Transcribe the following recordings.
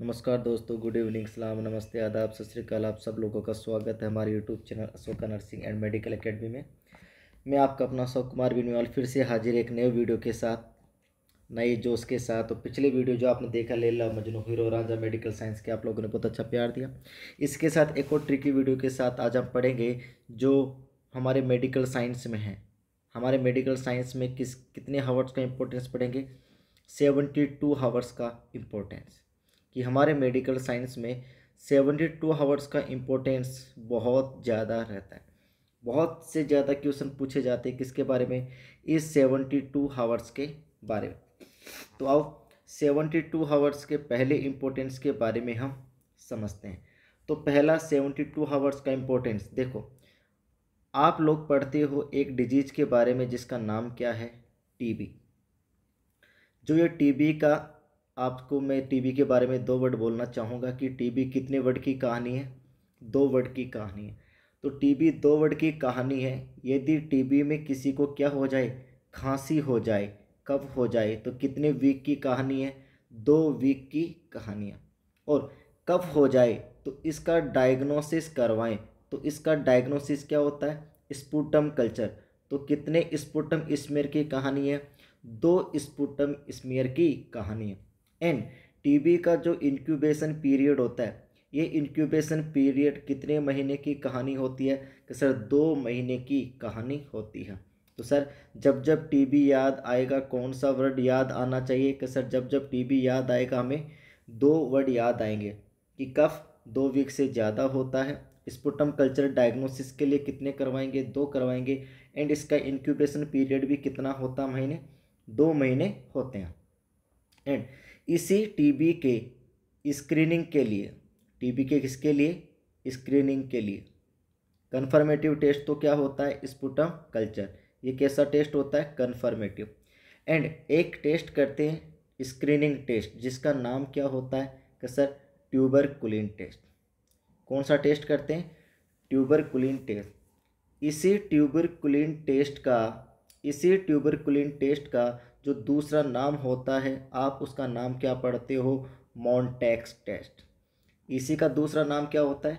नमस्कार दोस्तों good evening सलाम नमस्ते आदाब सत श्रीकाल आप सब लोगों का स्वागत है हमारे YouTube channel Ashoka nursing and medical academy में मैं आपका अपना अशोक कुमार बिनवाल फिर से हाजिर एक नए वीडियो के साथ नए जोश के साथ तो पिछले वीडियो जो आपने देखा लेला मजनू हीरो राजा मेडिकल साइंस के आप लोगों ने बहुत अच्छा प्यार दिया इसके साथ एक और ट्रिकी वीडियो के साथ आज हम पढ़ेंगे जो हमारे मेडिकल साइंस में है हमारे मेडिकल साइंस में किस कितने हावर्स का इम्पोर्टेंस पढ़ेंगे सेवेंटी टू हावर्स का इम्पोर्टेंस कि हमारे मेडिकल साइंस में सेवेंटी टू हावर्स का इम्पोर्टेंस बहुत ज़्यादा रहता है बहुत से ज़्यादा क्वेश्चन पूछे जाते हैं किसके बारे में इस सेवेंटी टू हावर्स के बारे में तो आओ सेवेंटी टू हावर्स के पहले इम्पोर्टेंस के बारे में हम समझते हैं तो पहला सेवेंटी टू हावर्स का इम्पोर्टेंस देखो आप लोग पढ़ते हो एक डिजीज के बारे में जिसका नाम क्या है टीबी जो ये टीबी का आपको मैं टीबी के बारे में दो वर्ड बोलना चाहूँगा कि टीबी कितने वर्ड की कहानी है दो वर्ड की कहानी है तो टीबी दो वर्ड की कहानी है यदि टीबी में किसी को क्या हो जाए खांसी हो जाए कब हो जाए तो कितने वीक की कहानी है दो वीक की कहानी है और कब हो जाए तो इसका डायग्नोसिस करवाएं तो इसका डायग्नोसिस क्या होता है स्पूटम कल्चर तो कितने स्पूटम स्मेर की कहानी है दो स्पूटम स्मेर की कहानी है एंड टीबी का जो इंक्यूबेशन पीरियड होता है ये इंक्यूबेशन पीरियड कितने महीने की कहानी होती है कि तो सर दो महीने की कहानी होती है तो सर जब जब टीबी याद आएगा कौन सा वर्ड याद आना चाहिए कि तो सर जब जब टीबी याद आएगा हमें दो वर्ड याद आएंगे कि कफ दो वीक से ज़्यादा होता है स्पुटम कल्चर डायग्नोसिस के लिए कितने करवाएंगे दो करवाएंगे एंड इसका इंक्यूबेशन पीरियड भी कितना होता महीने दो महीने होते हैं एंड इसी टीबी के स्क्रीनिंग के लिए टीबी के किसके लिए स्क्रीनिंग के लिए कन्फर्मेटिव टेस्ट तो क्या होता है स्पुटम कल्चर ये कैसा टेस्ट होता है कन्फर्मेटिव एंड एक टेस्ट करते हैं स्क्रीनिंग टेस्ट जिसका नाम क्या होता है कि सर ट्यूबर कुलिन टेस्ट कौन सा टेस्ट करते हैं ट्यूबर कुलिन टेस्ट इसी ट्यूबर कुलिन टेस्ट का इसी ट्यूबर कुलिन टेस्ट का जो दूसरा नाम होता है आप उसका नाम क्या पढ़ते हो मॉन्टेक्स टेस्ट इसी का दूसरा नाम क्या होता है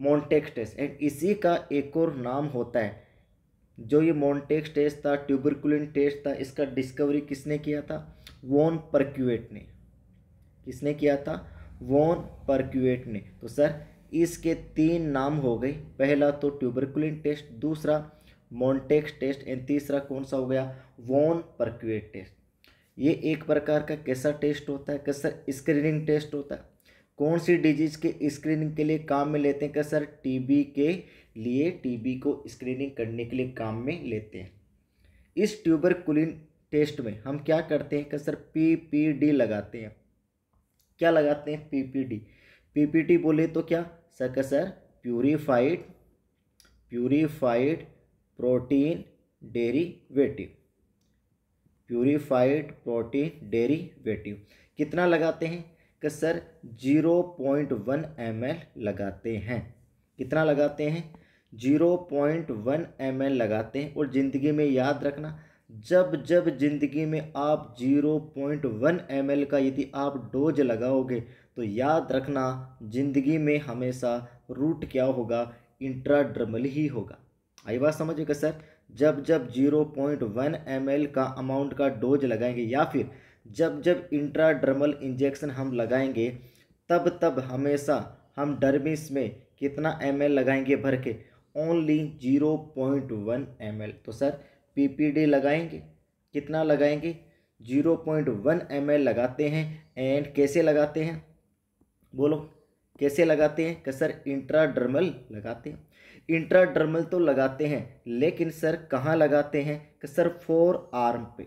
मॉन्टेक्स टेस्ट एंड इसी का एक और नाम होता है जो ये मॉन्टेक्स टेस्ट था ट्यूबरकुलिन टेस्ट था इसका डिस्कवरी किसने किया था वॉन परक्यूएट ने किसने किया था वॉन परक्यूएट ने तो सर इसके तीन नाम हो गए पहला तो ट्यूबरकुलिन टेस्ट दूसरा मोन्टेक्स टेस्ट एंड तीसरा कौन सा हो गया वॉन परक्यूएट टेस्ट ये एक प्रकार का कैसा टेस्ट होता है कैसा स्क्रीनिंग टेस्ट होता है कौन सी डिजीज के स्क्रीनिंग के लिए काम में लेते हैं क्या सर टीबी के लिए टीबी को स्क्रीनिंग करने के लिए काम में लेते हैं इस ट्यूबर कुलिन टेस्ट में हम क्या करते हैं क्या सर पीपीडी लगाते हैं क्या लगाते हैं पीपीडी पीपीटी बोले तो क्या सर क्या sir purified purified protein derivative purified protein derivative कितना लगाते हैं कि sir zero point one M लगाते हैं कितना लगाते हैं जीरो पॉइंट वन एम लगाते हैं और ज़िंदगी में याद रखना जब जब ज़िंदगी में आप जीरो पॉइंट वन एम का यदि आप डोज लगाओगे तो याद रखना ज़िंदगी में हमेशा रूट क्या होगा इंट्राड्रमल ही होगा आई बात समझ गए सर जब जब zero point one M L का अमाउंट का डोज लगाएंगे या फिर जब जब इंट्राड्रमल इंजेक्शन हम लगाएंगे तब तब हमेशा हम डर्मिस में कितना एम लगाएंगे भर के only zero point one M तो सर डी लगाएंगे कितना लगाएंगे जीरो पॉइंट वन एम लगाते हैं एंड कैसे लगाते हैं बोलो कैसे लगाते हैं कि सर इंट्राडर्मल लगाते हैं इंट्राडर्मल तो लगाते हैं लेकिन सर कहाँ लगाते हैं कि सर फोर आर्म पे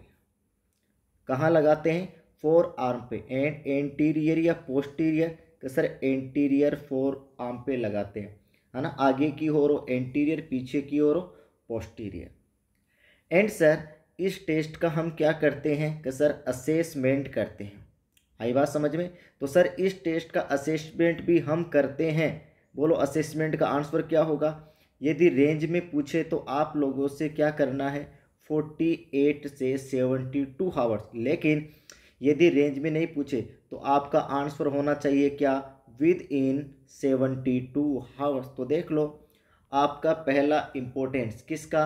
कहाँ लगाते हैं फोर आर्म पे एंड एंटीरियर या पोस्टीरियर कि सर एंटीरियर फोर आर्म पे लगाते हैं है ना आगे की ओर हो एंटीरियर पीछे की ओर हो पोस्टीरियर एंड सर इस टेस्ट का हम क्या करते हैं कि सर असेसमेंट करते हैं आई बात समझ में तो सर इस टेस्ट का असेसमेंट भी हम करते हैं बोलो असेसमेंट का आंसर क्या होगा यदि रेंज में पूछे तो आप लोगों से क्या करना है फोर्टी एट से सेवेंटी टू हावर्स लेकिन यदि रेंज में नहीं पूछे तो आपका आंसर होना चाहिए क्या within seventy two hours तो देख लो आपका पहला इम्पोर्टेंस किसका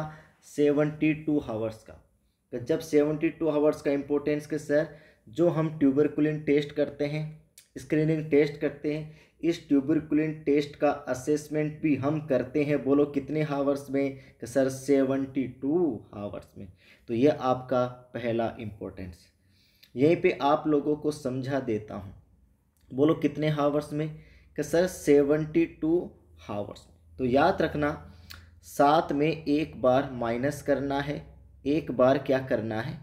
सेवेंटी टू हावर्स का तो जब सेवेंटी टू हावर्स का इम्पोर्टेंस के सर जो हम ट्यूबरकुलिन टेस्ट करते हैं स्क्रीनिंग टेस्ट करते हैं इस ट्यूबरकुलिन टेस्ट का असेसमेंट भी हम करते हैं बोलो कितने हावर्स में सर सेवेंटी टू हावर्स में तो ये आपका पहला इम्पोर्टेंस यहीं पे आप लोगों को समझा देता हूँ बोलो कितने हावर्स में कि सर सेवेंटी टू हावर्स तो याद रखना सात में एक बार माइनस करना है एक बार क्या करना है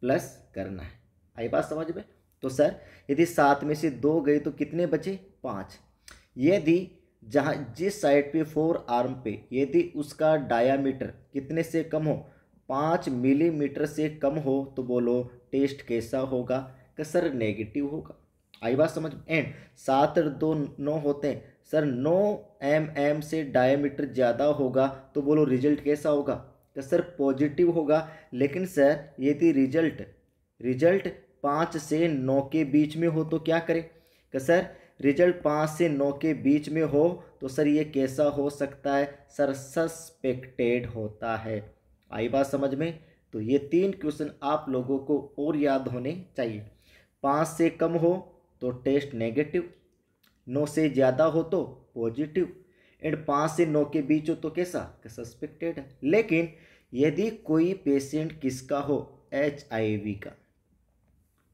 प्लस करना है आई बात समझ में तो सर यदि सात में से दो गए तो कितने बचे पाँच यदि जहाँ जिस साइड पे फोर आर्म पे यदि उसका डायामीटर कितने से कम हो पाँच मिलीमीटर से कम हो तो बोलो टेस्ट कैसा होगा कि सर नेगेटिव होगा आई बात समझ एंड सात और दो नौ होते हैं सर नौ एम एम से डायामीटर ज़्यादा होगा तो बोलो रिजल्ट कैसा होगा तो सर पॉजिटिव होगा लेकिन सर यदि रिजल्ट रिजल्ट पाँच से नौ के बीच में हो तो क्या करें कसर सर रिजल्ट पाँच से नौ के बीच में हो तो सर ये कैसा हो सकता है सर सस्पेक्टेड होता है आई बात समझ में तो ये तीन क्वेश्चन आप लोगों को और याद होने चाहिए पाँच से कम हो तो टेस्ट नेगेटिव नौ से ज़्यादा हो तो पॉजिटिव एंड पाँच से नौ के बीच हो तो कैसा सस्पेक्टेड है लेकिन यदि कोई पेशेंट किसका हो एच का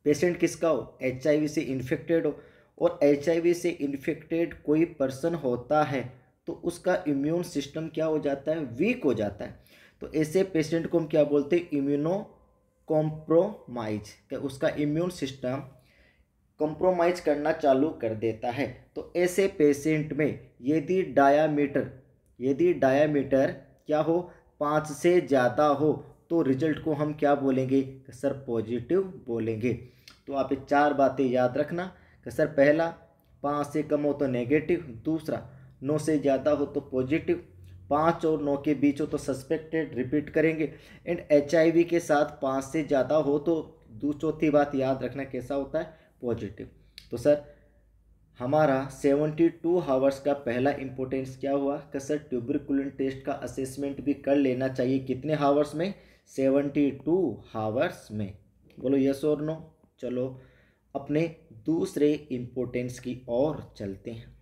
पेशेंट किसका हो एच से इन्फेक्टेड हो और एच से इन्फेक्टेड कोई पर्सन होता है तो उसका इम्यून सिस्टम क्या हो जाता है वीक हो जाता है तो ऐसे पेशेंट को हम क्या बोलते हैं इम्यूनो कॉम्प्रोमाइज उसका इम्यून सिस्टम कॉम्प्रोमाइज करना चालू कर देता है तो ऐसे पेशेंट में यदि डायामीटर यदि डायामीटर क्या हो पाँच से ज़्यादा हो तो रिजल्ट को हम क्या बोलेंगे सर पॉजिटिव बोलेंगे तो आप चार बातें याद रखना कि सर पहला पाँच से कम हो तो नेगेटिव दूसरा नौ से ज़्यादा हो तो पॉजिटिव पाँच और नौ के बीच हो तो सस्पेक्टेड रिपीट करेंगे एंड एच के साथ पाँच से ज़्यादा हो तो दो चौथी बात याद रखना कैसा होता है पॉजिटिव तो सर हमारा सेवेंटी टू हावर्स का पहला इम्पोर्टेंस क्या हुआ कि सर ट्यूबरकुलिन टेस्ट का असेसमेंट भी कर लेना चाहिए कितने हावर्स में सेवेंटी टू हावर्स में बोलो यस और नो चलो अपने दूसरे इम्पोर्टेंस की ओर चलते हैं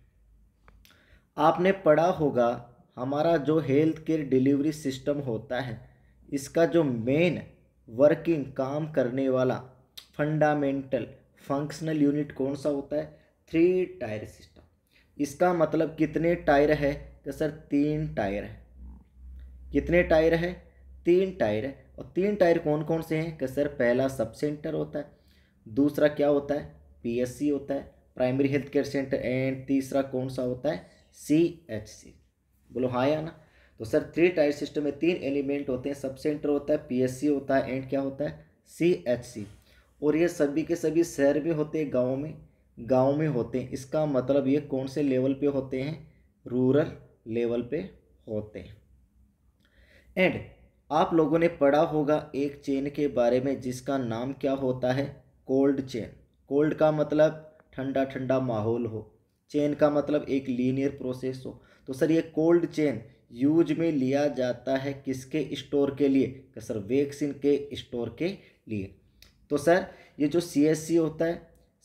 आपने पढ़ा होगा हमारा जो हेल्थ केयर डिलीवरी सिस्टम होता है इसका जो मेन वर्किंग काम करने वाला फंडामेंटल फंक्शनल यूनिट कौन सा होता है थ्री टायर सिस्टम इसका मतलब कितने टायर है तो सर तीन टायर है कितने टायर है तीन टायर है और तीन टायर कौन कौन से हैं कि तो सर पहला सब सेंटर होता है दूसरा क्या होता है पीएससी होता है primary health care centre and तीसरा कौन सा होता है सी एच सी बोलो हाँ या ना तो सर थ्री टायर सिस्टम में तीन एलिमेंट होते हैं सब सेंटर होता है पीएससी होता है एंड क्या होता है सी एच सी और ये सभी के सभी शहर में होते हैं गाँव में गाँव में होते हैं इसका मतलब ये कौन से लेवल पर होते हैं रूरल लेवल पर होते हैं एंड आप लोगों ने पढ़ा होगा एक चेन के बारे में जिसका नाम क्या होता है कोल्ड चेन कोल्ड का मतलब ठंडा ठंडा माहौल हो चेन का मतलब एक लीनियर प्रोसेस हो तो सर ये कोल्ड चेन यूज में लिया जाता है किसके स्टोर के लिए सर वैक्सीन के स्टोर के लिए तो सर ये जो सी एस सी होता है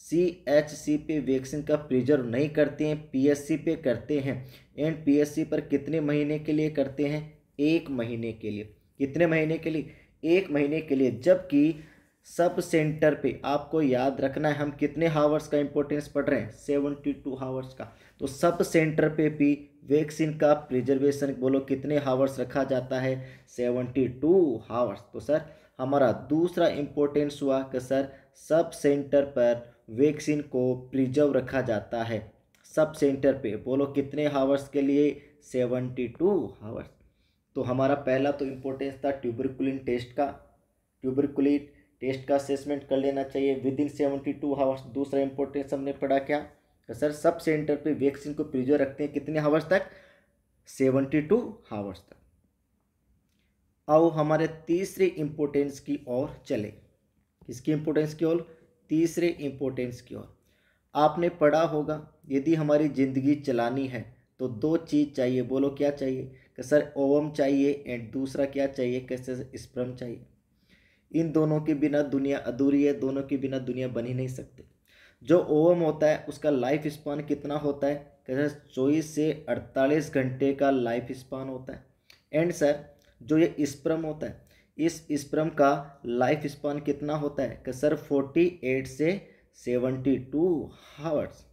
सी एच सी पे वैक्सीन का प्रिजर्व नहीं करते हैं पी एस सी पे करते हैं एंड पी एस सी पर कितने महीने के लिए करते हैं एक महीने के लिए कितने महीने के लिए एक महीने के लिए जबकि सब सेंटर पे आपको याद रखना है हम कितने हावर्स का इम्पोर्टेंस पढ़ रहे हैं सेवेंटी टू हावर्स का तो सब सेंटर पे भी वैक्सीन का प्रिजर्वेशन बोलो कितने हावर्स रखा जाता है सेवेंटी टू हावर्स तो सर हमारा दूसरा इम्पोर्टेंस हुआ कि सर सब सेंटर पर वैक्सीन को प्रिजर्व रखा जाता है सब सेंटर पे बोलो कितने हावर्स के लिए सेवेंटी टू हावर्स तो हमारा पहला तो इम्पोर्टेंस था ट्यूबरकुलिन टेस्ट का ट्यूबरकुलिन टेस्ट का असेसमेंट कर लेना चाहिए within seventy two hours दूसरा इंपॉर्टेंस हमने पढ़ा क्या तो सर सब सेंटर पे वैक्सीन को प्रिजर्व रखते हैं कितने हावर्स तक सेवेंटी टू हावर्स तक आओ हमारे तीसरे इंपोर्टेंस की ओर चले किसकी इंपोर्टेंस की ओर तीसरे इंपोर्टेंस की ओर आपने पढ़ा होगा यदि हमारी ज़िंदगी चलानी है तो दो चीज़ चाहिए बोलो क्या चाहिए कि सर ओवम चाहिए एंड दूसरा क्या चाहिए कैसे स्प्रम चाहिए इन दोनों के बिना दुनिया अधूरी है दोनों के बिना दुनिया बन ही नहीं सकती जो ओवम होता है उसका लाइफ स्पान कितना होता है कहते हैं चौबीस से अड़तालीस घंटे का लाइफ स्पान होता है एंड सर जो ये स्प्रम होता है इस स्प्रम का लाइफ स्पान कितना होता है कि सर फोर्टी एट से सेवेंटी टू हावर्स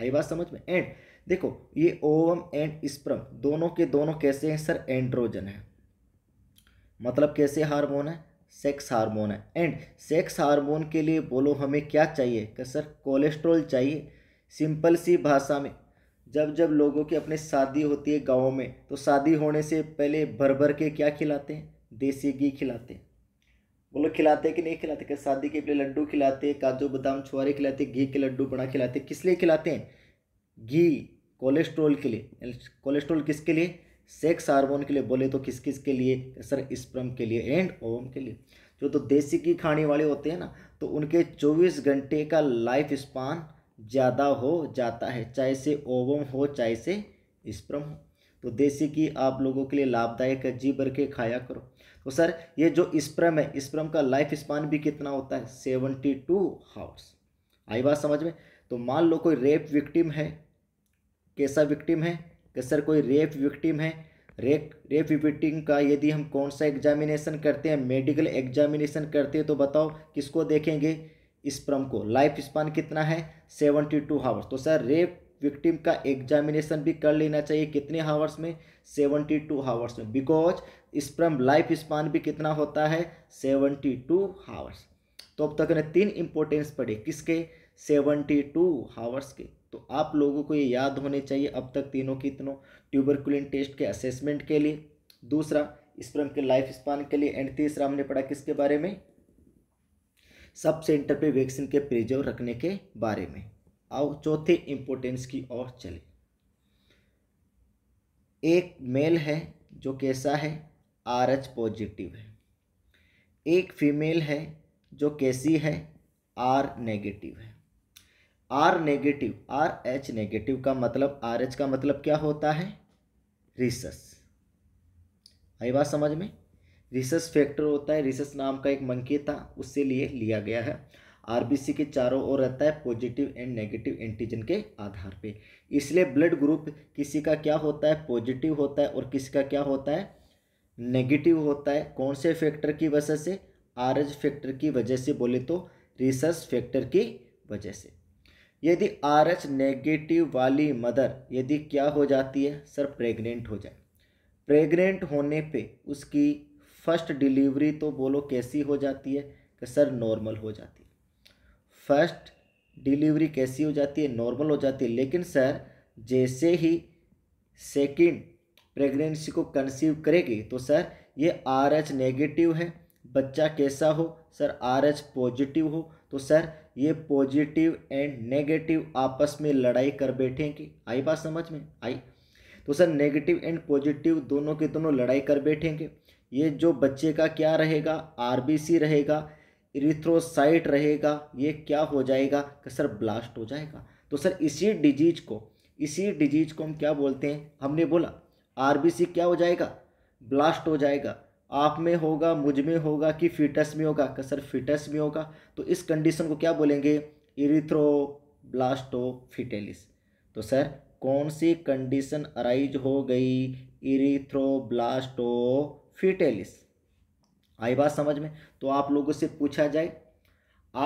आई बात समझ में एंड देखो ये ओवम एंड स्प्रम दोनों के दोनों कैसे हैं सर एंड्रोजन है मतलब कैसे हार्मोन है सेक्स हार्मोन है एंड सेक्स हार्मोन के लिए बोलो हमें क्या चाहिए क्या सर कोलेस्ट्रोल चाहिए सिंपल सी भाषा में जब जब लोगों की अपने शादी होती है गाँव में तो शादी होने से पहले भर भर के क्या खिलाते हैं देसी घी खिलाते हैं बोलो खिलाते कि नहीं खिलाते क्या शादी के अपने लड्डू खिलाते काजू बादाम छुआरे खिलाते घी के लड्डू बड़ा खिलाते किस लिए खिलाते हैं घी कोलेस्ट्रोल के लिए कोलेस्ट्रोल किसके लिए सेक्स हार्मोन के लिए बोले तो किस किस के लिए सर स्प्रम के लिए एंड ओम के लिए जो तो देसी की खाने वाले होते हैं ना तो उनके 24 घंटे का लाइफ स्पान ज़्यादा हो जाता है चाहे से ओवम हो चाहे से स्प्रम हो तो देसी की आप लोगों के लिए लाभदायक है जी भर के खाया करो तो सर ये जो स्प्रम है स्प्रम का लाइफ स्पान भी कितना होता है सेवनटी टू हावर्स आई बात समझ में तो मान लो कोई रेप विक्टिम है कैसा विक्टिम है कि सर कोई रेप विक्टिम है रेप रेप विक्टिम का यदि हम कौन सा एग्जामिनेशन करते हैं मेडिकल एग्जामिनेशन करते हैं तो बताओ किसको देखेंगे स्प्रम को लाइफ स्पान कितना है सेवेंटी टू हावर्स तो सर रेप विक्टिम का एग्जामिनेशन भी कर लेना चाहिए कितने हावर्स में सेवेंटी टू हावर्स में बिकॉज स्प्रम लाइफ स्पान भी कितना होता है सेवेंटी टू हावर्स तो अब तक ने तीन इंपॉर्टेंस पढ़े किसके सेवेंटी टू हावर्स के तो आप लोगों को ये याद होने चाहिए अब तक तीनों की तीनों ट्यूबरकुलिन टेस्ट के असेसमेंट के लिए दूसरा स्प्रम के लाइफ स्पान के लिए एंड तीसरा हमने पढ़ा किसके बारे में सब सेंटर पे वैक्सीन के प्रिजर्व रखने के बारे में आओ चौथे इम्पोर्टेंस की ओर चले एक मेल है जो कैसा है आर एच पॉजिटिव है एक फीमेल है जो कैसी है आर नेगेटिव है R negative R H negative का मतलब आर एच का मतलब क्या होता है रिसस आई बात समझ में रिसस फैक्टर होता है रिसस नाम का एक मंकी था उससे लिए लिया गया है आरबीसी के चारों ओर रहता है पॉजिटिव एंड नेगेटिव एंटीजन के आधार पे इसलिए ब्लड ग्रुप किसी का क्या होता है पॉजिटिव होता है और किसी का क्या होता है नेगेटिव होता है कौन से फैक्टर की वजह से आर एच फैक्टर की वजह से बोले तो रिसर्च फैक्टर की वजह से यदि आर एच नेगेटिव वाली मदर यदि क्या हो जाती है सर प्रेग्नेंट हो जाए प्रेग्नेंट होने पे उसकी फर्स्ट डिलीवरी तो बोलो कैसी हो जाती है कि सर नॉर्मल हो जाती है फर्स्ट डिलीवरी कैसी हो जाती है नॉर्मल हो जाती है लेकिन सर जैसे ही सेकेंड प्रेगनेंसी को कंसीव करेगी तो सर ये आर एच नेगेटिव है बच्चा कैसा हो सर आर एच पॉजिटिव हो तो सर ये पॉजिटिव एंड नेगेटिव आपस में लड़ाई कर बैठेंगे आई बात समझ में आई तो सर नेगेटिव एंड पॉजिटिव दोनों के दोनों लड़ाई कर बैठेंगे ये जो बच्चे का क्या रहेगा आरबीसी रहेगा इरिथ्रोसाइट रहेगा ये क्या हो जाएगा कि सर ब्लास्ट हो जाएगा तो सर इसी डिजीज को इसी डिजीज को हम क्या बोलते हैं हमने बोला आर क्या हो जाएगा ब्लास्ट हो जाएगा आप में होगा मुझ में होगा कि फीटस में होगा का सर फीटस में होगा तो इस कंडीशन को क्या बोलेंगे फिटेलिस तो सर कौन सी कंडीशन अराइज हो गई फिटेलिस आई बात समझ में तो आप लोगों से पूछा जाए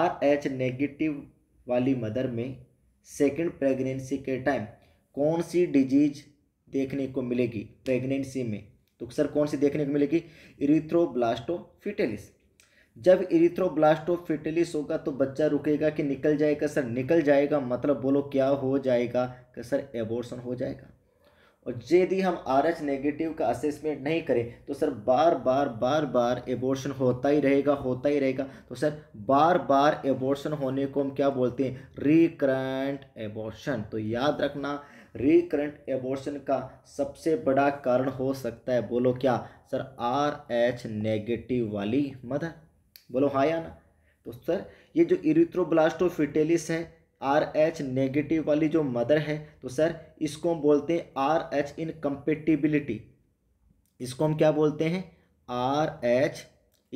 आर एच नेगेटिव वाली मदर में सेकेंड प्रेगनेंसी के टाइम कौन सी डिजीज देखने को मिलेगी प्रेगनेंसी में तो सर कौन सी देखने को मिलेगी इरिथ्रोब्लास्टोफिटेलिस जब इरिथ्रोब्लास्टोफिटेलिस होगा तो बच्चा रुकेगा कि निकल जाएगा सर निकल जाएगा मतलब बोलो क्या हो जाएगा कि सर एबोर्सन हो जाएगा और यदि हम आर एच नेगेटिव का असेसमेंट नहीं करें तो सर बार बार बार बार एबोर्शन होता ही रहेगा होता ही रहेगा तो सर बार बार एबोर्शन होने को हम क्या बोलते हैं रिकरेंट एबोर्शन तो याद रखना रिकरेंट एबॉर्शन का सबसे बड़ा कारण हो सकता है बोलो क्या सर आर एच नेगेटिव वाली मदर बोलो हाँ या ना तो सर ये जो इरिथ्रोब्लास्टोफिटेलिस है आर एच नेगेटिव वाली जो मदर है तो सर इसको हम बोलते हैं आर एच इनकम्पेटिबिलिटी इसको हम क्या बोलते हैं R H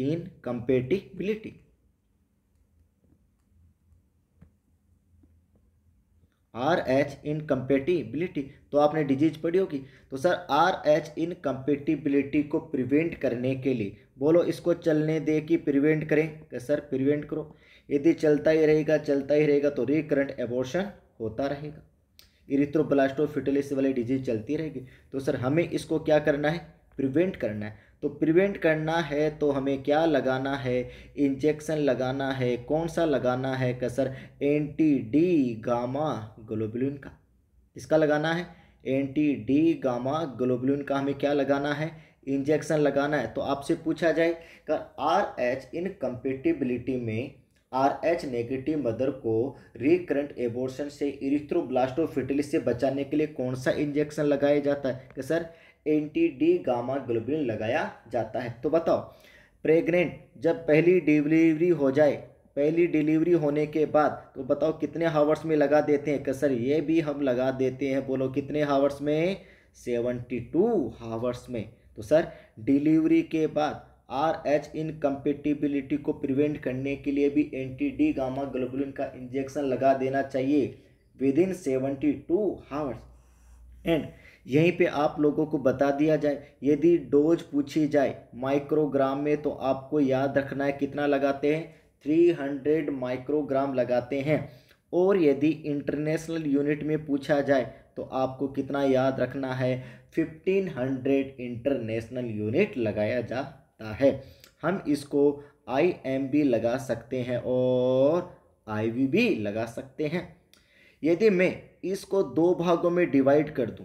incompatibility R H incompatibility तो आपने डिजीज पढ़ी होगी तो सर आर एच इनकम्पेटिबिलिटी को प्रिवेंट करने के लिए बोलो इसको चलने दे कि प्रिवेंट करें तो सर प्रिवेंट करो यदि चलता ही रहेगा चलता ही रहेगा तो रिकरेंट एबोर्शन होता रहेगा इरिथ्रोब्लास्टोफिटलिस वाली डिजीज चलती रहेगी तो सर हमें इसको क्या करना है प्रिवेंट करना है तो प्रिवेंट करना है तो हमें क्या लगाना है इंजेक्शन लगाना है कौन सा लगाना है कसर एंटी डी गामा ग्लोबुलिन का इसका लगाना है एंटी डी गामा ग्लोबुलिन का हमें क्या लगाना है इंजेक्शन लगाना है तो आपसे पूछा जाए आर एच इन कंपेटिबिलिटी में आर एच नेगेटिव मदर को रिकरेंट एबोर्शन से इरिथ्रोब्लास्टोफिटिलिस से बचाने के लिए कौन सा इंजेक्शन लगाया जाता है कि sir anti D gamma globin लगाया जाता है तो बताओ प्रेग्नेंट जब पहली डिलीवरी हो जाए पहली डिलीवरी होने के बाद तो बताओ कितने हावर्स में लगा देते हैं कसर सर ये भी हम लगा देते हैं बोलो कितने हावर्स में सेवेंटी टू हावर्स में तो सर डिलीवरी के बाद आर एच इनकम्पेटिबिलिटी को प्रिवेंट करने के लिए भी एंटी डी गामा ग्लोबुलिन का इंजेक्शन लगा देना चाहिए within seventy two hours and यहीं पे आप लोगों को बता दिया जाए यदि डोज पूछी जाए माइक्रोग्राम में तो आपको याद रखना है कितना लगाते हैं थ्री हंड्रेड माइक्रोग्राम लगाते हैं और यदि इंटरनेशनल यूनिट में पूछा जाए तो आपको कितना याद रखना है फिफ्टीन हंड्रेड इंटरनेशनल यूनिट लगाया जाता है हम इसको आई एम बी लगा सकते हैं और आई वी भी लगा सकते हैं यदि मैं इसको दो भागों में डिवाइड कर दूं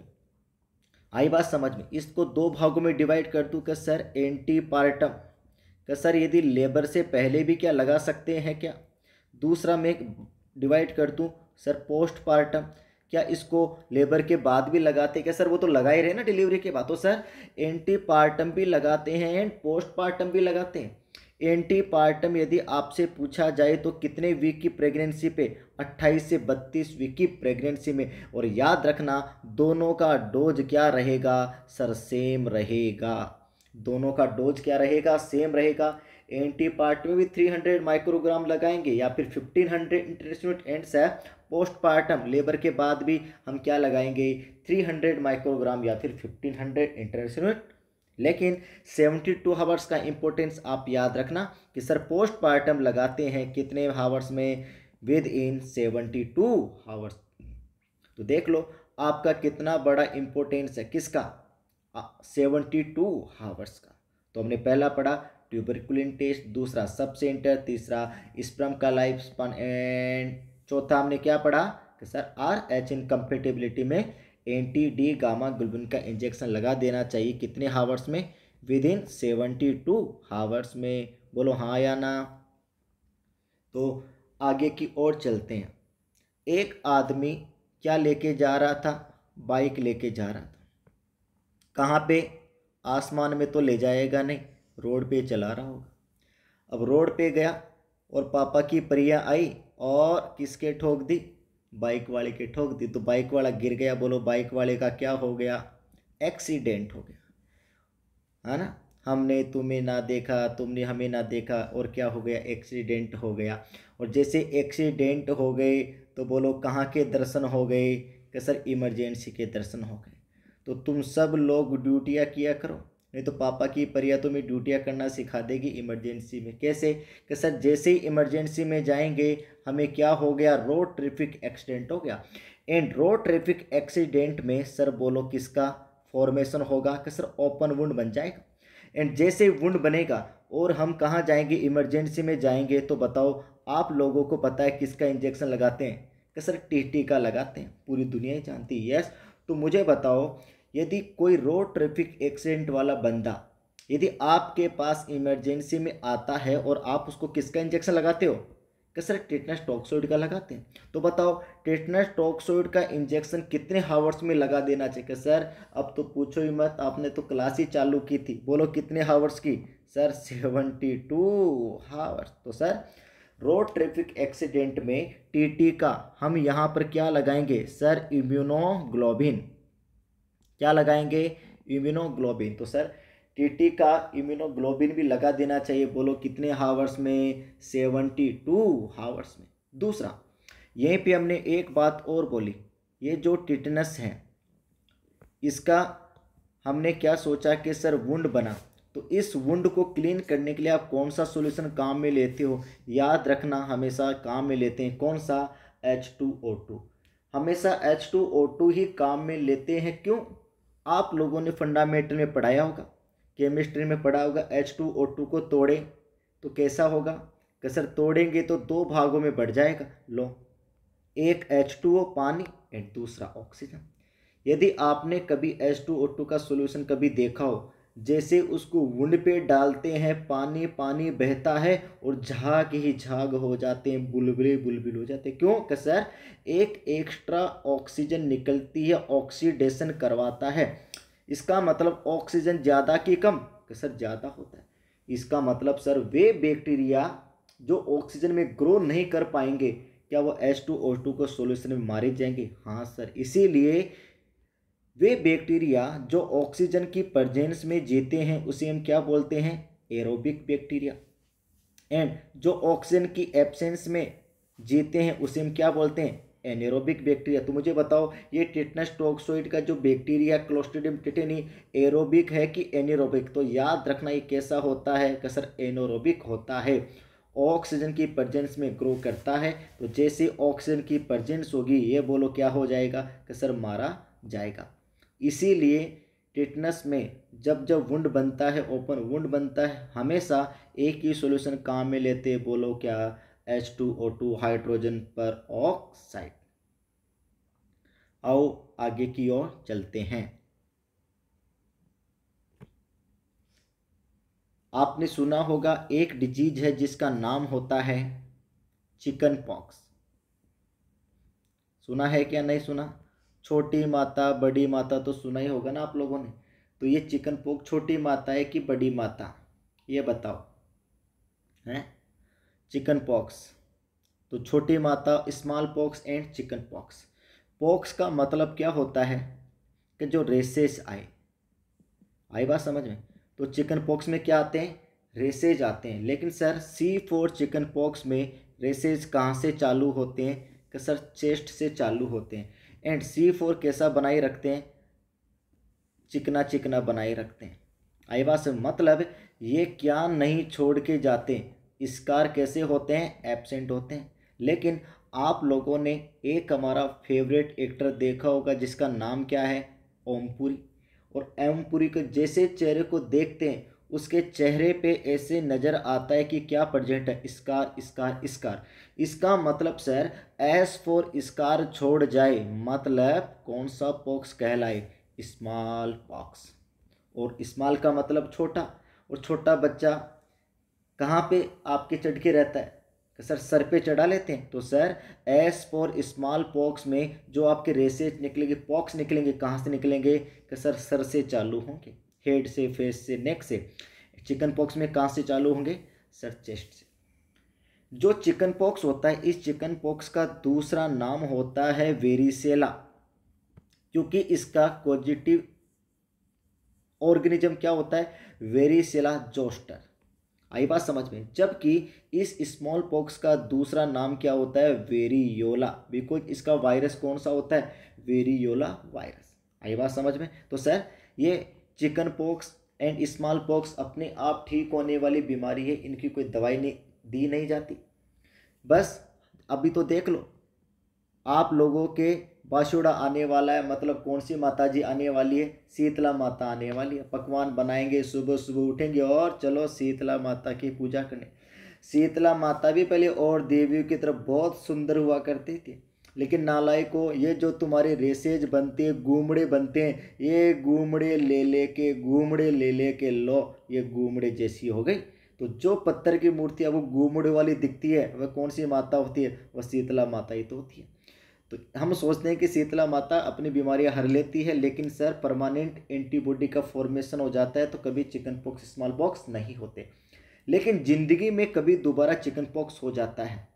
आई बात समझ में इसको दो भागों में डिवाइड कर दूँ क्या सर एंटी पार्टम क्या सर यदि लेबर से पहले भी क्या लगा सकते हैं क्या दूसरा मैं डिवाइड कर दूँ सर पोस्ट पार्टम क्या इसको लेबर के बाद भी लगाते क्या सर वो तो लगा ही रहे ना डिलीवरी के बाद तो सर एंटी पार्टम भी लगाते हैं एंड पोस्ट पार्टम भी लगाते हैं एंटीपार्टम यदि आपसे पूछा जाए तो कितने वीक की प्रेगनेंसी पे 28 से 32 वीक की प्रेगनेंसी में और याद रखना दोनों का डोज क्या रहेगा सर सेम रहेगा दोनों का डोज क्या रहेगा सेम रहेगा एंटीपार्ट में भी 300 माइक्रोग्राम लगाएंगे या फिर 1500 हंड्रेड इंटरनेशनल एंड्स है पोस्टपार्टम लेबर के बाद भी हम क्या लगाएंगे 300 माइक्रोग्राम या फिर 1500 हंड्रेड इंटरनेशनल लेकिन 72 टू हावर्स का इम्पोर्टेंस आप याद रखना कि सर पोस्ट पार्टम लगाते हैं कितने हावर्स में within seventy two hours तो देख लो आपका कितना बड़ा इम्पोर्टेंस है किसका सेवनटी टू हावर्स का तो हमने पहला पढ़ा ट्यूबरकुलिन टेस्ट दूसरा सब सेंटर तीसरा स्प्रम का लाइफ स्पन एंड चौथा हमने क्या पढ़ा कि sir R H incompatibility में एंटी डी गामा ग्लोबिन का इंजेक्शन लगा देना चाहिए कितने हावर्स में within seventy two hours में बोलो हाँ या ना तो आगे की ओर चलते हैं एक आदमी क्या लेके जा रहा था बाइक लेके जा रहा था कहाँ पे आसमान में तो ले जाएगा नहीं रोड पे चला रहा होगा अब रोड पे गया और पापा की प्रिया आई और किसके ठोक दी बाइक वाले की ठोक दी तो बाइक वाला गिर गया बोलो बाइक वाले का क्या हो गया एक्सीडेंट हो गया है ना हमने तुम्हें ना देखा तुमने हमें ना देखा और क्या हो गया एक्सीडेंट हो गया और जैसे एक्सीडेंट हो गए तो बोलो कहाँ के दर्शन हो गए कि सर इमरजेंसी के दर्शन हो गए तो तुम सब लोग ड्यूटियाँ किया करो नहीं तो पापा की परिया तुम्हें ड्यूटियाँ करना सिखा देगी इमरजेंसी में कैसे कि सर जैसे ही इमरजेंसी में जाएंगे हमें क्या हो गया रोड ट्रैफिक एक्सीडेंट हो गया एंड रोड ट्रैफिक एक्सीडेंट में सर बोलो किसका फॉर्मेशन होगा कि सर ओपन वुंड बन जाएगा एंड जैसे वुंड बनेगा और हम कहाँ जाएंगे इमरजेंसी में जाएंगे तो बताओ आप लोगों को पता है किसका इंजेक्शन लगाते हैं कि सर टी का लगाते हैं पूरी दुनिया ही जानती है यस तो मुझे बताओ यदि कोई रोड ट्रैफिक एक्सीडेंट वाला बंदा यदि आपके पास इमरजेंसी में आता है और आप उसको किसका इंजेक्शन लगाते हो क्या सर टेटनस टॉक्सोइड का लगाते हैं तो बताओ टेटनस टॉक्सोइड का इंजेक्शन कितने हावर्स में लगा देना चाहिए सर अब तो पूछो ही मत आपने तो क्लास ही चालू की थी बोलो कितने हावर्स की सर सेवेंटी टू हावर्स तो सर रोड ट्रैफिक एक्सीडेंट में टीटी का हम यहाँ पर क्या लगाएंगे सर इम्यूनोग्लोबिन क्या लगाएंगे इम्यूनोग्लोबिन तो सर टीटी का इम्यूनोग्लोबिन भी लगा देना चाहिए बोलो कितने हावर्स में सेवेंटी टू हावर्स में दूसरा यहीं पे हमने एक बात और बोली ये जो टिटनस है इसका हमने क्या सोचा कि सर वुंड बना तो इस वुंड को क्लीन करने के लिए आप कौन सा सॉल्यूशन काम में लेते हो याद रखना हमेशा काम में लेते हैं कौन सा एच टू ओ टू हमेशा एच टू ओ टू ही काम में लेते हैं क्यों आप लोगों ने फंडामेंटल में पढ़ाया होगा केमिस्ट्री में पढ़ा होगा एच टू ओ टू को तोड़ें तो कैसा होगा कि सर तोड़ेंगे तो दो भागों में बढ़ जाएगा लो एक एच टू ओ पानी एंड दूसरा ऑक्सीजन यदि आपने कभी एच टू ओ टू का सोल्यूशन कभी देखा हो जैसे उसको वुंड पे डालते हैं पानी पानी बहता है और झाग ही झाग हो जाते हैं बुलबुले बुलबुल हो जाते हैं क्यों कि सर एक एक्स्ट्रा ऑक्सीजन निकलती है ऑक्सीडेशन करवाता है इसका मतलब ऑक्सीजन ज़्यादा की कम कि सर ज़्यादा होता है इसका मतलब सर वे बैक्टीरिया जो ऑक्सीजन में ग्रो नहीं कर पाएंगे क्या वो एस टू टू को सोल्यूशन में मारे जाएंगे हाँ सर इसीलिए वे बैक्टीरिया जो ऑक्सीजन की प्रजेंस में जीते हैं उसे हम क्या बोलते हैं एरोबिक बैक्टीरिया एंड जो ऑक्सीजन की एब्सेंस में जीते हैं उसे हम क्या बोलते हैं एनेरोबिक बैक्टीरिया तो मुझे बताओ ये टिटनस टॉक्सोइड का जो बैक्टीरिया क्लोस्टिडियम टिटेनी एरोबिक है कि एनेरोबिक तो याद रखना ये कैसा होता है कसर एनोरोबिक होता है ऑक्सीजन की प्रजेंस में ग्रो करता है तो जैसे ऑक्सीजन की प्रजेंस होगी ये बोलो क्या हो जाएगा कसर मारा जाएगा इसीलिए टिटनस में जब जब वुंड बनता है ओपन वुंड बनता है हमेशा एक ही सॉल्यूशन काम में लेते बोलो क्या H two O two hydrogen peroxide आगे की ओर चलते हैं आपने सुना होगा एक डिजीज है जिसका नाम होता है चिकन पॉक्स सुना है क्या नहीं सुना छोटी माता बड़ी माता तो सुना ही होगा ना आप लोगों ने तो ये चिकन पोक छोटी माता है कि बड़ी माता ये बताओ हैं चिकन पॉक्स तो छोटी माता smallpox and chickenpox pox का मतलब क्या होता है कि जो रेसेस आए आई बात समझ में तो चिकन पॉक्स में क्या आते हैं रेसेज आते हैं लेकिन sir C for chickenpox में रेसेज कहाँ से चालू होते हैं कि सर चेस्ट से चालू होते हैं एंड सी फोर कैसा बनाए रखते हैं चिकना चिकना बनाए रखते हैं आई बात से मतलब ये क्या नहीं छोड़ के जाते इसकार कैसे होते हैं एबसेंट होते हैं लेकिन आप लोगों ने एक हमारा फेवरेट एक्टर देखा होगा जिसका नाम क्या है ओमपुरी और एमपुरी के जैसे चेहरे को देखते हैं उसके चेहरे पे ऐसे नज़र आता है कि क्या प्रजेंट है इसकार इसकार इसकार इसका मतलब सर एस फॉर इसकार छोड़ जाए मतलब कौन सा पॉक्स कहलाए स्मॉल पॉक्स और स्मॉल का मतलब छोटा और छोटा बच्चा कहाँ पे आपके चढ़ के रहता है सर सर पे चढ़ा लेते हैं तो sir S for smallpox में जो आपके रेसेज निकलेंगे पॉक्स निकलेंगे कहाँ से निकलेंगे कि सर सर से चालू होंगे हेड से फेस से नेक से चिकन पॉक्स में कहाँ से चालू होंगे सर चेस्ट से जो चिकन पॉक्स होता है इस चिकन पॉक्स का दूसरा नाम होता है वेरीसेला क्योंकि इसका पॉजिटिव ऑर्गेनिज्म क्या होता है वेरीसेला जोस्टर आई बात समझ में जबकि इस स्मॉल पॉक्स का दूसरा नाम क्या होता है वेरियोला बिकॉज इसका वायरस कौन सा होता है वेरियोला वायरस आई बात समझ में तो सर ये chickenpox and smallpox अपने आप ठीक होने वाली बीमारी है इनकी कोई दवाई नहीं दी नहीं जाती बस अभी तो देख लो आप लोगों के बाशुड़ा आने वाला है मतलब कौन सी माता जी आने वाली है शीतला माता आने वाली है पकवान बनाएंगे सुबह सुबह उठेंगे और चलो शीतला माता की पूजा करने शीतला माता भी पहले और देवियों की तरफ बहुत सुंदर हुआ करती थी लेकिन नालायको ये जो तुम्हारे रेसेज बनते हैं घूमड़े बनते हैं ये घूमड़े ले ले के घूमड़े ले ले के लो ये घूमड़े जैसी हो गई तो जो पत्थर की मूर्ति है वो घूमड़े वाली दिखती है वह कौन सी माता होती है वह शीतला माता ही तो होती है तो हम सोचते हैं कि शीतला माता अपनी बीमारियां हर लेती है लेकिन सर परमानेंट एंटीबॉडी का फॉर्मेशन हो जाता है तो कभी चिकन पॉक्स स्मॉल पॉक्स नहीं होते लेकिन ज़िंदगी में कभी दोबारा चिकन पॉक्स हो जाता है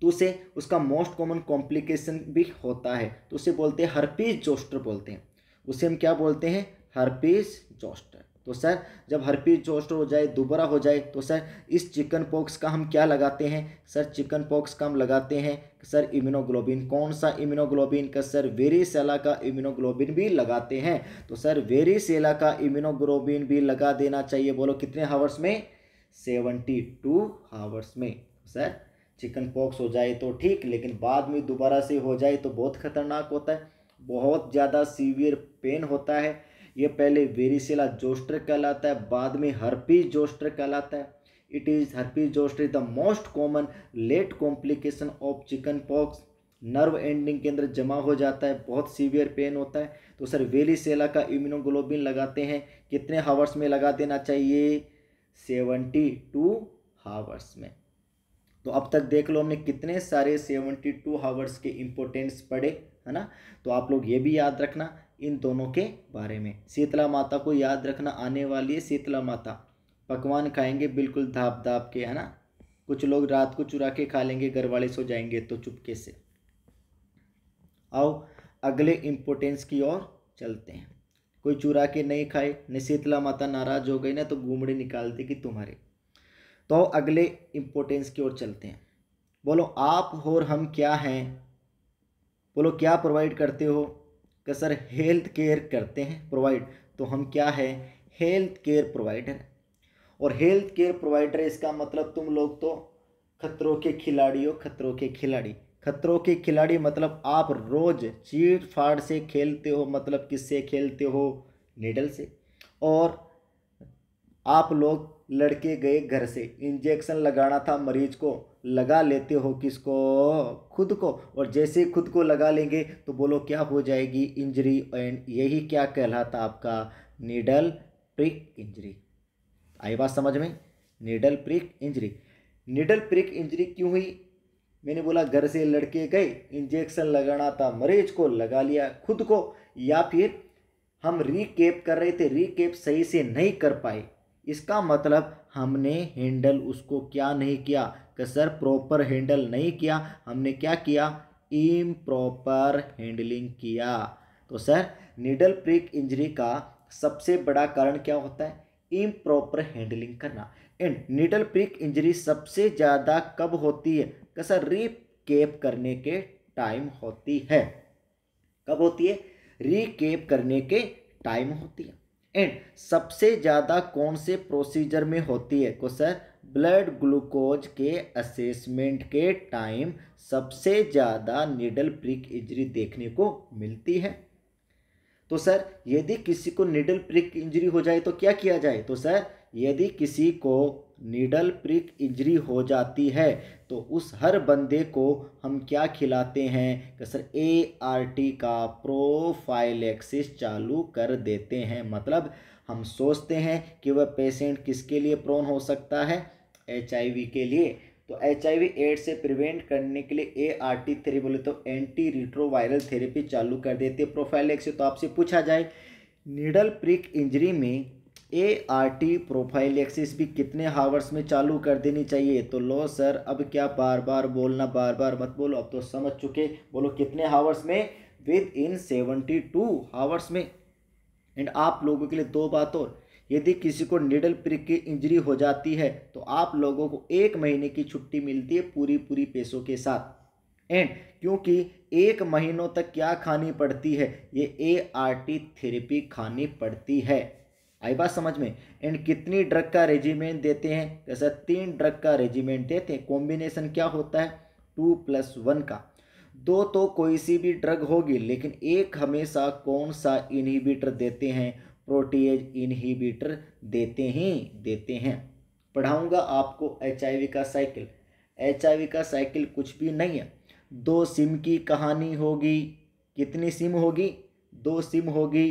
तो उसे उसका मोस्ट कॉमन कॉम्प्लिकेशन भी होता है तो उसे बोलते हैं हरपीज जोस्टर बोलते हैं उसे हम क्या बोलते हैं हरपीज जोस्टर तो सर जब हरपीज जोस्टर हो जाए दोबारा हो जाए तो सर इस चिकन पॉक्स का हम क्या लगाते हैं सर चिकन पॉक्स का हम लगाते हैं सर इम्यूनोग्लोबिन कौन सा इम्यूनोग्लोबिन का सर वेरीसेला का इम्यूनोग्लोबिन भी लगाते हैं तो सर वेरीसेला का इम्यूनोग्लोबिन भी लगा देना चाहिए बोलो कितने हावर्स में सेवेंटी टू हावर्स में सर चिकन पॉक्स हो जाए तो ठीक लेकिन बाद में दोबारा से हो जाए तो बहुत खतरनाक होता है बहुत ज़्यादा सीवियर पेन होता है ये पहले वेरिसेला जोस्टर कहलाता है बाद में हर्पीज जोस्टर कहलाता है it is herpes zoster is the most common late complication of chickenpox nerve ending के अंदर जमा हो जाता है बहुत सीवियर पेन होता है तो सर वेरीसेला का इम्यूनोग्लोबिन लगाते हैं कितने हावर्स में लगा देना चाहिए सेवेंटी टू हावर्स में तो अब तक देख लो हमने कितने सारे सेवेंटी टू हावर्स के इम्पोर्टेंस पढ़े है ना तो आप लोग ये भी याद रखना इन दोनों के बारे में शीतला माता को याद रखना आने वाली है शीतला माता पकवान खाएंगे बिल्कुल धाप धाप के है ना कुछ लोग रात को चुरा के खा लेंगे घर वाले सो जाएंगे तो चुपके से आओ अगले इम्पोर्टेंस की ओर चलते हैं कोई चुरा के नहीं खाए न शीतला माता नाराज हो गई ना तो घूमड़े निकाल देगी तुम्हारे तो अगले इम्पोर्टेंस की ओर चलते हैं बोलो आप और हम क्या हैं बोलो क्या प्रोवाइड करते हो कि सर हेल्थ केयर करते हैं प्रोवाइड तो हम क्या है हेल्थ केयर प्रोवाइडर और हेल्थ केयर प्रोवाइडर इसका मतलब तुम लोग तो खतरों के खिलाड़ी हो खतरों के खिलाड़ी खतरों के खिलाड़ी मतलब आप रोज़ चीट फाड़ से खेलते हो मतलब किससे खेलते हो नीडल से और आप लोग लड़के गए घर से इंजेक्शन लगाना था मरीज को लगा लेते हो किसको खुद को और जैसे खुद को लगा लेंगे तो बोलो क्या हो जाएगी इंजरी एंड यही क्या कहलाता आपका नीडल प्रिक इंजरी आई बात समझ में needle prick injury needle prick injury क्यों हुई मैंने बोला घर से लड़के गए इंजेक्शन लगाना था मरीज को लगा लिया खुद को या फिर हम रीकेप कर रहे थे रीकेप सही से नहीं कर पाए इसका मतलब हमने हैंडल उसको क्या नहीं किया कि सर प्रॉपर हैंडल नहीं किया हमने क्या किया इम प्रॉपर हैंडलिंग किया तो सर निडल प्रिक इंजरी का सबसे बड़ा कारण क्या होता है इम प्रॉपर हैंडलिंग करना एंड निडल प्रिक इंजरी सबसे ज़्यादा कब होती है कि सर रिकेप करने के टाइम होती है कब होती है रिकेप करने के टाइम होती है एंड सबसे ज़्यादा कौन से प्रोसीजर में होती है क्वेश्चन ब्लड ग्लूकोज के असेसमेंट के टाइम सबसे ज़्यादा निडल प्रिक इंजरी देखने को मिलती है तो सर यदि किसी को निडल प्रिक इंजरी हो जाए तो क्या किया जाए तो सर यदि किसी को निडल प्रिक इंजरी हो जाती है तो उस हर बंदे को हम क्या खिलाते हैं कि सर ए आर टी का प्रोफाइल एक्सिस चालू कर देते हैं मतलब हम सोचते हैं कि वह पेशेंट किसके लिए प्रोन हो सकता है एच के लिए तो एच आई वी एड से प्रिवेंट करने के लिए ए आर टी थेरेपी बोले तो एंटी रिट्रोवायरल थेरेपी चालू कर देते प्रोफाइल एक्सिस तो आपसे पूछा जाए नीडल प्रिक इंजरी में A R T prophylaxis भी कितने हावर्स में चालू कर देनी चाहिए तो लो सर अब क्या बार बार बोलना बार बार मत बोलो अब तो समझ चुके बोलो कितने हावर्स में within seventy two hours में एंड आप लोगों के लिए दो बात और यदि किसी को निडल प्रिक की इंजरी हो जाती है तो आप लोगों को एक महीने की छुट्टी मिलती है पूरी पूरी पैसों के साथ एंड क्योंकि एक महीनों तक क्या खानी पड़ती है ये ए आर टी थेरेपी खानी पड़ती है आई बात समझ में एंड कितनी ड्रग का रेजिमेंट देते हैं जैसा तीन ड्रग का रेजिमेंट देते हैं कॉम्बिनेशन क्या होता है टू प्लस वन का दो तो कोई सी भी ड्रग होगी लेकिन एक हमेशा कौन सा इनहिबिटर देते हैं प्रोटीज इनहिबिटर देते ही देते हैं पढ़ाऊंगा आपको एच का साइकिल एच का साइकिल कुछ भी नहीं है दो सिम की कहानी होगी कितनी सिम होगी दो सिम होगी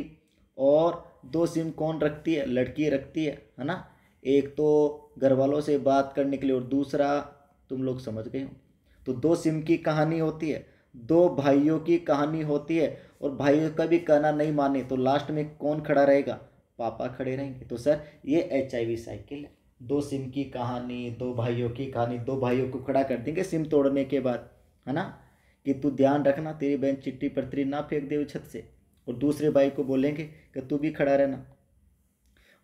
और दो सिम कौन रखती है लड़की रखती है है ना एक तो घर वालों से बात करने के लिए और दूसरा तुम लोग समझ गए हो तो दो सिम की कहानी होती है दो भाइयों की कहानी होती है और भाइयों का भी कहना नहीं माने तो लास्ट में कौन खड़ा रहेगा पापा खड़े रहेंगे तो सर ये एच साइकिल है दो सिम की कहानी दो भाइयों की कहानी दो भाइयों को खड़ा कर देंगे सिम तोड़ने के बाद है ना कि तू ध्यान रखना तेरी बहन चिट्टी पत्री ना फेंक दे छत से और दूसरे भाई को बोलेंगे कि तू भी खड़ा रहना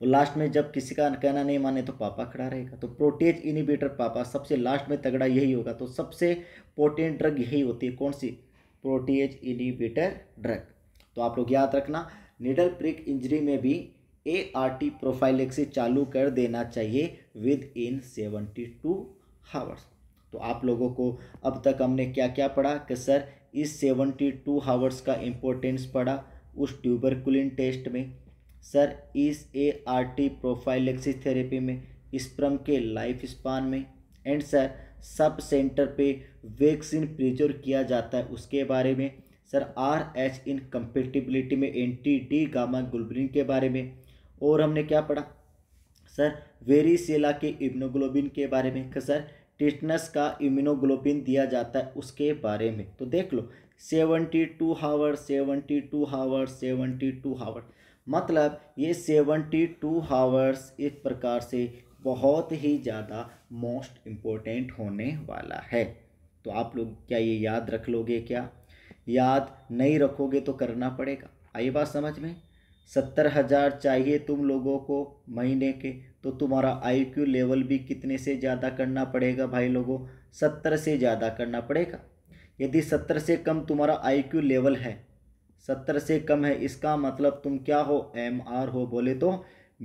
और लास्ट में जब किसी का कहना नहीं माने तो पापा खड़ा रहेगा तो प्रोटेज इनिबेटर पापा सबसे लास्ट में तगड़ा यही होगा तो सबसे पोटेंट ड्रग यही होती है कौन सी प्रोटेज इनिबेटर ड्रग तो आप लोग याद रखना निडल प्रिक इंजरी में भी ए आर टी प्रोफाइलेक्सी चालू कर देना चाहिए within seventy two hours तो आप लोगों को अब तक हमने क्या क्या पढ़ा कि सर इस सेवेंटी टू हावर्स का इम्पोर्टेंस पढ़ा उस ट्यूबरकुलिन टेस्ट में सर इस A R T prophylaxis therapy में स्प्रम के लाइफ स्पान में एंड सर सब सेंटर पे वैक्सीन प्रिजर्व किया जाता है उसके बारे में sir R H incompatibility में एंटी डी गामा ग्लोबुलिन के बारे में और हमने क्या पढ़ा सर वेरीसेला के इम्नोग्लोबिन के बारे में सर टिटनस का इम्यूनोग्लोबिन दिया जाता है उसके बारे में तो देख लो seventy two hour seventy two hour seventy two hour मतलब ये सेवेंटी टू हावर्स इस प्रकार से बहुत ही ज़्यादा मोस्ट इम्पोर्टेंट होने वाला है तो आप लोग क्या ये याद रख लोगे क्या याद नहीं रखोगे तो करना पड़ेगा आई बात समझ में सत्तर हज़ार चाहिए तुम लोगों को महीने के तो तुम्हारा आईक्यू लेवल भी कितने से ज़्यादा करना पड़ेगा भाई लोगों सत्तर से ज़्यादा करना पड़ेगा यदि सत्तर से कम तुम्हारा आईक्यू लेवल है सत्तर से कम है इसका मतलब तुम क्या हो एम आर हो बोले तो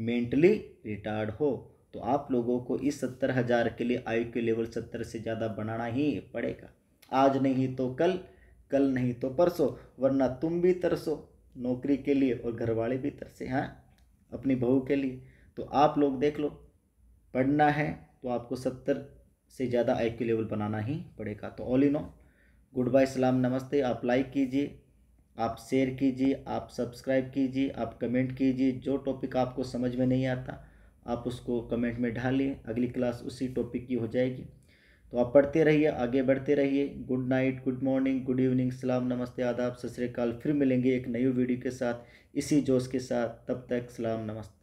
मेंटली रिटायर्ड हो तो आप लोगों को इस सत्तर हज़ार के लिए आई क्यू लेवल सत्तर से ज़्यादा बनाना ही पड़ेगा आज नहीं तो कल कल नहीं तो परसों वरना तुम भी तरसो नौकरी के लिए और घर वाले भी तरसे हाँ अपनी बहू के लिए तो आप लोग देख लो पढ़ना है तो आपको सत्तर से ज़्यादा आई लेवल बनाना ही पड़ेगा तो all in all goodbye सलाम नमस्ते आप लाइक कीजिए आप शेयर कीजिए आप सब्सक्राइब कीजिए आप कमेंट कीजिए जो टॉपिक आपको समझ में नहीं आता आप उसको कमेंट में डालिए अगली क्लास उसी टॉपिक की हो जाएगी तो आप पढ़ते रहिए आगे बढ़ते रहिए good night good morning good evening सलाम नमस्ते आदाब सत फिर मिलेंगे एक नई वीडियो के साथ इसी जोश के साथ तब तक सलाम नमस्ते